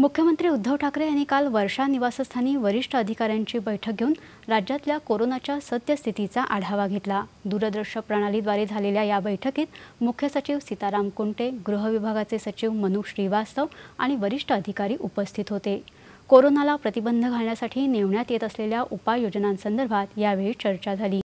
मुख्यमंत्री उद्धव ठाकरे यांनी काल वर्षा निवासस्थानी वरिष्ठ अधिकाऱ्यांची बैठक घेऊन राज्यातल्या कोरोनाच्या सत्यस्थितीचा आढावा घेतला दूरदृश्य प्रणालीद्वारे झालेल्या या बैठकीत मुख्य सचिव सीताराम कुंटे गृहविभागाचे सचिव मनु श्रीवास्तव आणि वरिष्ठ अधिकारी उपस्थित होते कोरोनाला प्रतिबंध घालण्यासाठी नेमण्यात येत असलेल्या उपाययोजनांसंदर्भात यावेळी चर्चा झाली